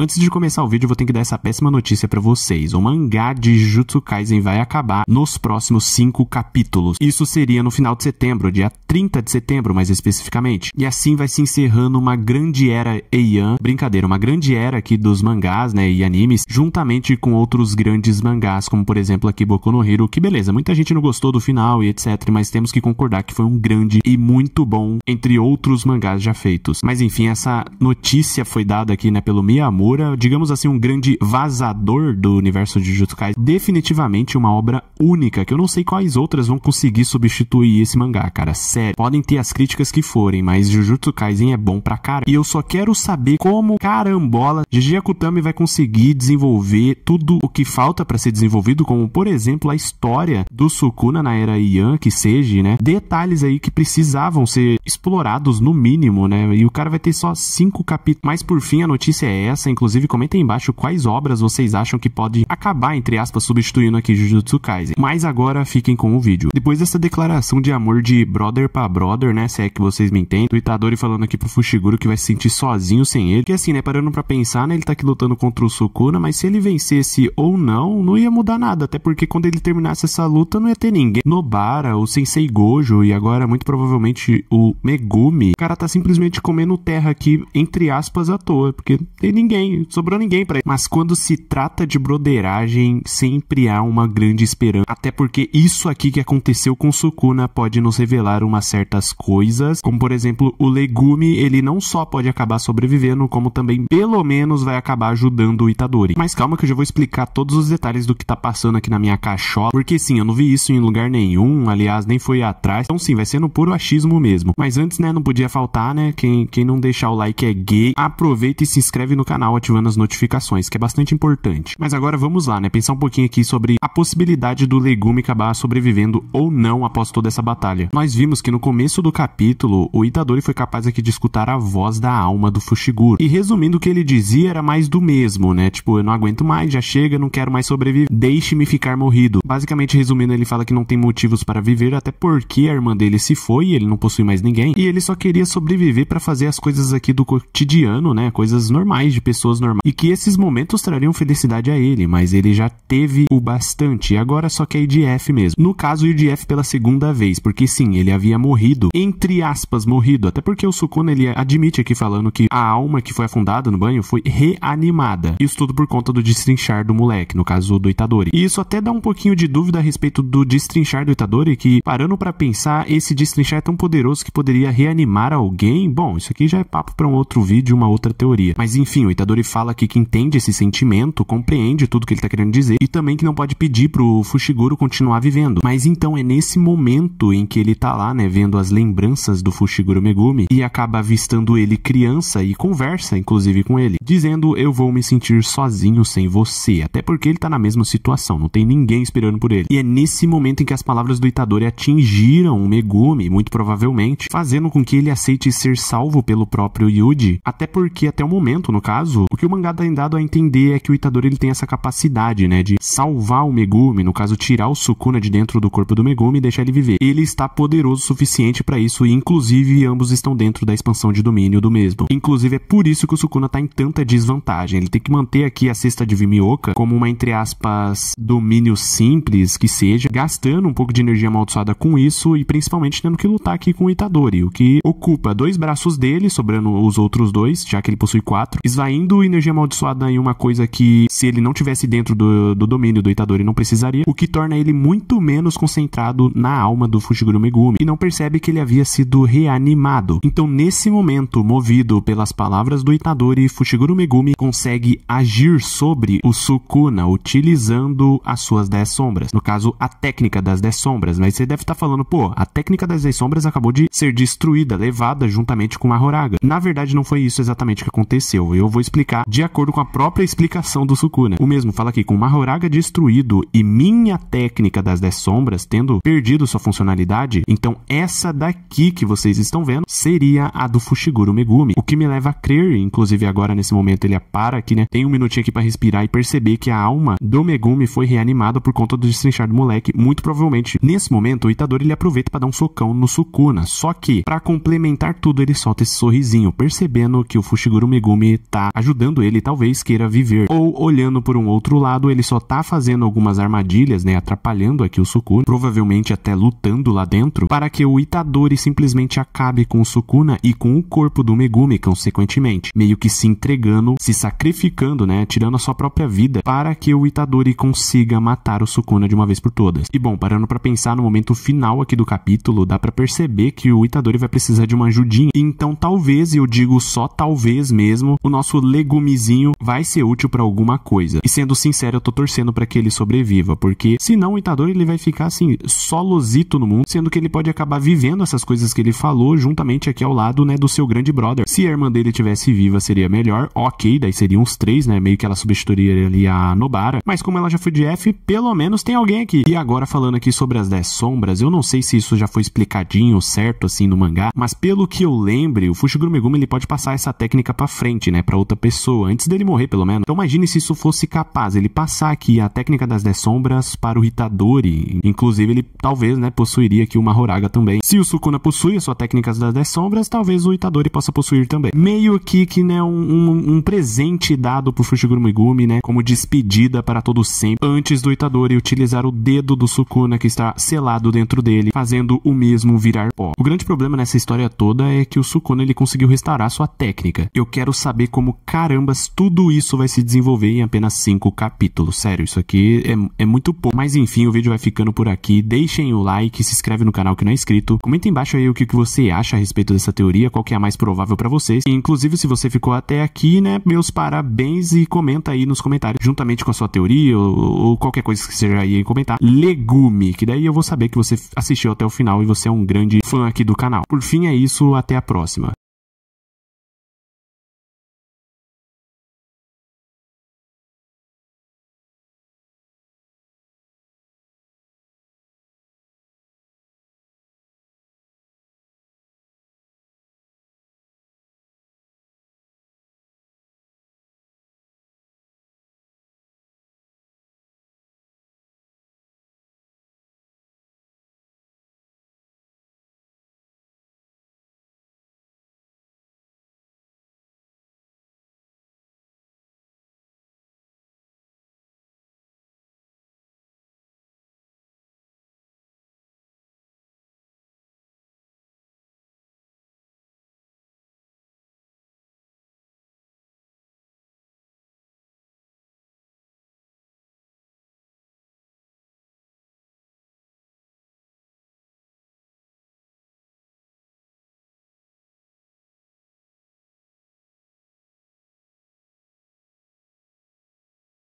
Antes de começar o vídeo, eu vou ter que dar essa péssima notícia para vocês. O mangá de Jutsu Kaisen vai acabar nos próximos 5 capítulos. Isso seria no final de setembro, dia 30 de setembro, mais especificamente. E assim vai se encerrando uma grande era Eian, brincadeira, uma grande era aqui dos mangás, né, e animes, juntamente com outros grandes mangás, como por exemplo aqui Boku no Hero, que beleza, muita gente não gostou do final e etc, mas temos que concordar que foi um grande e muito bom entre outros mangás já feitos. Mas enfim, essa notícia foi dada aqui, né, pelo Miyamoto digamos assim, um grande vazador do universo de Jujutsu Kaisen, definitivamente uma obra única, que eu não sei quais outras vão conseguir substituir esse mangá, cara. Sério, podem ter as críticas que forem, mas Jujutsu Kaisen é bom pra cara. E eu só quero saber como carambola Gigi Akutami vai conseguir desenvolver tudo o que falta para ser desenvolvido, como por exemplo a história do Sukuna na era Ian, que seja, né? Detalhes aí que precisavam ser explorados no mínimo, né? E o cara vai ter só cinco capítulos. Mas por fim, a notícia é essa, Inclusive, comentem embaixo quais obras vocês acham que podem acabar, entre aspas, substituindo aqui Jujutsu Kaisen. Mas agora fiquem com o vídeo. Depois dessa declaração de amor de brother pra brother, né? Se é que vocês me entendem. O Itadori falando aqui pro Fushiguro que vai se sentir sozinho sem ele. Que assim, né? Parando pra pensar, né? Ele tá aqui lutando contra o Sukuna, mas se ele vencesse ou não, não ia mudar nada. Até porque quando ele terminasse essa luta, não ia ter ninguém. Nobara, o Sensei Gojo e agora, muito provavelmente, o Megumi. O cara tá simplesmente comendo terra aqui, entre aspas, à toa. Porque não tem ninguém sobrou ninguém para Mas quando se trata de broderagem, sempre há uma grande esperança. Até porque isso aqui que aconteceu com Sukuna pode nos revelar umas certas coisas, como por exemplo, o legume, ele não só pode acabar sobrevivendo, como também pelo menos vai acabar ajudando o Itadori. Mas calma que eu já vou explicar todos os detalhes do que tá passando aqui na minha caixola, porque sim, eu não vi isso em lugar nenhum, aliás, nem foi atrás. Então sim, vai sendo puro achismo mesmo. Mas antes, né, não podia faltar, né, quem, quem não deixar o like é gay. Aproveita e se inscreve no canal ativando as notificações, que é bastante importante. Mas agora vamos lá, né? Pensar um pouquinho aqui sobre a possibilidade do legume acabar sobrevivendo ou não após toda essa batalha. Nós vimos que no começo do capítulo, o Itadori foi capaz aqui de escutar a voz da alma do Fushiguro. E resumindo, o que ele dizia era mais do mesmo, né? Tipo, eu não aguento mais, já chega, não quero mais sobreviver, deixe-me ficar morrido. Basicamente, resumindo, ele fala que não tem motivos para viver, até porque a irmã dele se foi, ele não possui mais ninguém, e ele só queria sobreviver para fazer as coisas aqui do cotidiano, né? Coisas normais de pessoas pessoas normais. E que esses momentos trariam felicidade a ele, mas ele já teve o bastante. E agora só quer ir de F mesmo. No caso, ir de F pela segunda vez, porque sim, ele havia morrido. Entre aspas, morrido. Até porque o Sukuna, ele admite aqui falando que a alma que foi afundada no banho foi reanimada. Isso tudo por conta do destrinchar do moleque, no caso do Itadori. E isso até dá um pouquinho de dúvida a respeito do destrinchar do Itadori, que parando para pensar, esse destrinchar é tão poderoso que poderia reanimar alguém. Bom, isso aqui já é papo para um outro vídeo, uma outra teoria. Mas enfim, o Itadori Itadori fala que entende esse sentimento, compreende tudo que ele está querendo dizer e também que não pode pedir pro Fushiguro continuar vivendo. Mas então é nesse momento em que ele tá lá, né, vendo as lembranças do Fushiguro Megumi e acaba avistando ele criança e conversa, inclusive, com ele, dizendo: Eu vou me sentir sozinho sem você. Até porque ele tá na mesma situação, não tem ninguém esperando por ele. E é nesse momento em que as palavras do Itadori atingiram o Megumi, muito provavelmente, fazendo com que ele aceite ser salvo pelo próprio Yuji. Até porque, até o momento, no caso, caso, o que o mangá tem dado a entender é que o Itadori ele tem essa capacidade, né, de salvar o Megumi, no caso tirar o Sukuna de dentro do corpo do Megumi e deixar ele viver. Ele está poderoso o suficiente para isso e inclusive ambos estão dentro da expansão de domínio do mesmo. Inclusive é por isso que o Sukuna está em tanta desvantagem. Ele tem que manter aqui a cesta de Vimioka como uma entre aspas domínio simples que seja, gastando um pouco de energia amaldiçoada com isso e principalmente tendo que lutar aqui com o Itadori, o que ocupa dois braços dele, sobrando os outros dois, já que ele possui quatro, esvaindo transformando energia amaldiçoada em uma coisa que, se ele não tivesse dentro do, do domínio do Itadori, não precisaria, o que torna ele muito menos concentrado na alma do Fushiguro Megumi, e não percebe que ele havia sido reanimado. Então, nesse momento, movido pelas palavras do Itadori, Fushiguro Megumi consegue agir sobre o Sukuna, utilizando as suas 10 sombras. No caso, a técnica das 10 sombras. Mas você deve estar tá falando, pô, a técnica das 10 sombras acabou de ser destruída, levada juntamente com a Horaga. Na verdade, não foi isso exatamente que aconteceu. Eu vou explicar explicar de acordo com a própria explicação do Sukuna. O mesmo fala aqui, com Mahoraga destruído e minha técnica das 10 sombras tendo perdido sua funcionalidade, então essa daqui que vocês estão vendo seria a do Fushiguro Megumi, o que me leva a crer, inclusive agora nesse momento ele para aqui, né? Tem um minutinho aqui para respirar e perceber que a alma do Megumi foi reanimada por conta do destrinchar do moleque, muito provavelmente. Nesse momento, o Itadori ele aproveita para dar um socão no Sukuna, só que para complementar tudo ele solta esse sorrisinho, percebendo que o Fushiguro Megumi tá ajudando ajudando ele talvez queira viver. Ou, olhando por um outro lado, ele só tá fazendo algumas armadilhas, né, atrapalhando aqui o Sukuna, provavelmente até lutando lá dentro, para que o Itadori simplesmente acabe com o Sukuna e com o corpo do Megumi, consequentemente, meio que se entregando, se sacrificando, né, tirando a sua própria vida, para que o Itadori consiga matar o Sukuna de uma vez por todas. E bom, parando para pensar no momento final aqui do capítulo, dá para perceber que o Itadori vai precisar de uma ajudinha. Então, talvez, e eu digo só talvez mesmo, o nosso legumezinho vai ser útil para alguma coisa. E sendo sincero, eu tô torcendo para que ele sobreviva, porque senão o Itadori ele vai ficar assim, solosito no mundo, sendo que ele pode acabar vivendo essas coisas que ele falou juntamente aqui ao lado, né, do seu grande brother. Se a irmã dele tivesse viva, seria melhor. OK, daí seriam uns três, né, meio que ela substituiria ali a Nobara, mas como ela já foi de F, pelo menos tem alguém aqui. E agora falando aqui sobre as 10 sombras, eu não sei se isso já foi explicadinho, certo assim no mangá, mas pelo que eu lembre, o Fushiguro Megumi ele pode passar essa técnica para frente, né, para outra pessoa pessoa, antes dele morrer, pelo menos. Então imagine se isso fosse capaz, ele passar aqui a técnica das 10 sombras para o Itadori. Inclusive, ele talvez, né, possuiria aqui o Mahoraga também. Se o Sukuna possui a sua técnica das 10 sombras, talvez o Itadori possa possuir também. Meio que, que né, um, um, um presente dado por Fushiguro Megumi, né, como despedida para todo sempre, antes do Itadori utilizar o dedo do Sukuna que está selado dentro dele, fazendo o mesmo virar pó. O grande problema nessa história toda é que o Sukuna ele conseguiu restaurar sua técnica. Eu quero saber como cada carambas tudo isso vai se desenvolver em apenas cinco capítulos. Sério, isso aqui é, é muito pouco. Mas enfim, o vídeo vai ficando por aqui. Deixem o like, se inscreve no canal que não é inscrito. Comenta embaixo aí o que, que você acha a respeito dessa teoria, qual que é a mais provável para vocês. E, inclusive, se você ficou até aqui, né, meus parabéns e comenta aí nos comentários, juntamente com a sua teoria ou, ou qualquer coisa que seja aí comentar. Legume, que daí eu vou saber que você assistiu até o final e você é um grande fã aqui do canal. Por fim, é isso. Até a próxima.